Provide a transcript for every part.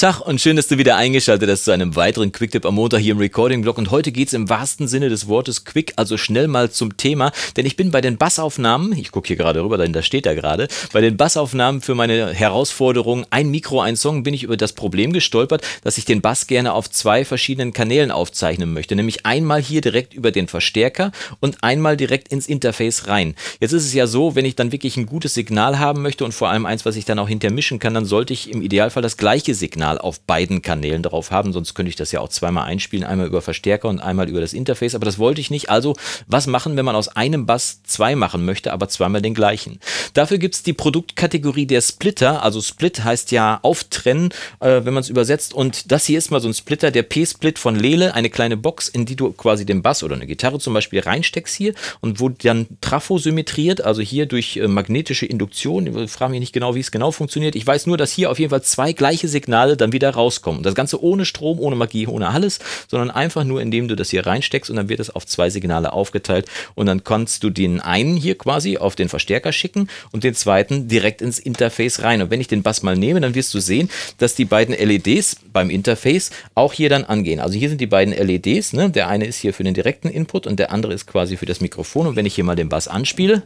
Tag und schön, dass du wieder eingeschaltet hast zu einem weiteren Quicktip am Montag hier im Recording-Blog. Und heute geht's im wahrsten Sinne des Wortes quick, also schnell mal zum Thema. Denn ich bin bei den Bassaufnahmen, ich gucke hier gerade rüber, denn da steht er gerade, bei den Bassaufnahmen für meine Herausforderung Ein Mikro, ein Song bin ich über das Problem gestolpert, dass ich den Bass gerne auf zwei verschiedenen Kanälen aufzeichnen möchte. Nämlich einmal hier direkt über den Verstärker und einmal direkt ins Interface rein. Jetzt ist es ja so, wenn ich dann wirklich ein gutes Signal haben möchte und vor allem eins, was ich dann auch hintermischen kann, dann sollte ich im Idealfall das gleiche Signal Signal auf beiden Kanälen drauf haben, sonst könnte ich das ja auch zweimal einspielen, einmal über Verstärker und einmal über das Interface, aber das wollte ich nicht. Also was machen, wenn man aus einem Bass zwei machen möchte, aber zweimal den gleichen? Dafür gibt es die Produktkategorie der Splitter, also Split heißt ja auftrennen, äh, wenn man es übersetzt und das hier ist mal so ein Splitter, der P-Split von Lele, eine kleine Box, in die du quasi den Bass oder eine Gitarre zum Beispiel reinsteckst hier und wo dann Trafo symmetriert, also hier durch äh, magnetische Induktion, ich frage mich nicht genau, wie es genau funktioniert, ich weiß nur, dass hier auf jeden Fall zwei gleiche Signale dann wieder rauskommen. das Ganze ohne Strom, ohne Magie, ohne alles, sondern einfach nur, indem du das hier reinsteckst und dann wird das auf zwei Signale aufgeteilt und dann kannst du den einen hier quasi auf den Verstärker schicken und den zweiten direkt ins Interface rein. Und wenn ich den Bass mal nehme, dann wirst du sehen, dass die beiden LEDs beim Interface auch hier dann angehen. Also hier sind die beiden LEDs, ne? der eine ist hier für den direkten Input und der andere ist quasi für das Mikrofon. Und wenn ich hier mal den Bass anspiele,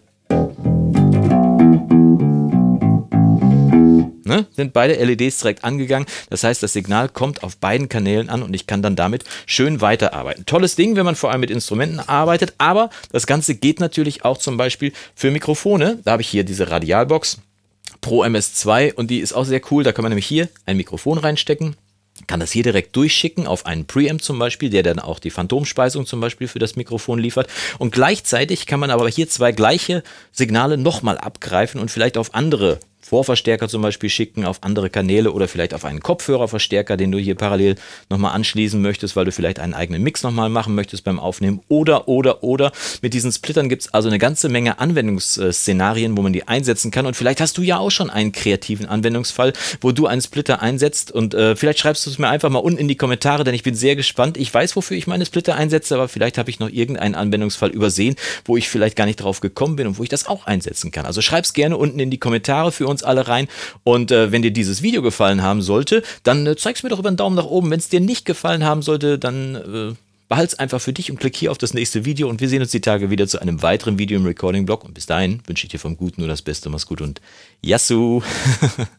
ne, sind beide LEDs direkt angegangen. Das heißt, das Signal kommt auf beiden Kanälen an und ich kann dann damit schön weiterarbeiten. Tolles Ding, wenn man vor allem mit Instrumenten arbeitet, aber das Ganze geht natürlich auch zum Beispiel für Mikrofone. Da habe ich hier diese Radialbox. Pro MS2 und die ist auch sehr cool. Da kann man nämlich hier ein Mikrofon reinstecken, kann das hier direkt durchschicken auf einen Preamp zum Beispiel, der dann auch die Phantomspeisung zum Beispiel für das Mikrofon liefert. Und gleichzeitig kann man aber hier zwei gleiche Signale nochmal abgreifen und vielleicht auf andere Vorverstärker zum Beispiel schicken auf andere Kanäle oder vielleicht auf einen Kopfhörerverstärker, den du hier parallel nochmal anschließen möchtest, weil du vielleicht einen eigenen Mix nochmal machen möchtest beim Aufnehmen oder, oder, oder. Mit diesen Splittern gibt es also eine ganze Menge Anwendungsszenarien, wo man die einsetzen kann und vielleicht hast du ja auch schon einen kreativen Anwendungsfall, wo du einen Splitter einsetzt und äh, vielleicht schreibst du es mir einfach mal unten in die Kommentare, denn ich bin sehr gespannt. Ich weiß, wofür ich meine Splitter einsetze, aber vielleicht habe ich noch irgendeinen Anwendungsfall übersehen, wo ich vielleicht gar nicht drauf gekommen bin und wo ich das auch einsetzen kann. Also schreib es gerne unten in die Kommentare für uns uns alle rein. Und äh, wenn dir dieses Video gefallen haben sollte, dann äh, es mir doch über einen Daumen nach oben. Wenn es dir nicht gefallen haben sollte, dann äh, behalte es einfach für dich und klick hier auf das nächste Video. Und wir sehen uns die Tage wieder zu einem weiteren Video im Recording-Blog. Und bis dahin wünsche ich dir vom Guten nur das Beste. Mach's gut und Yassou!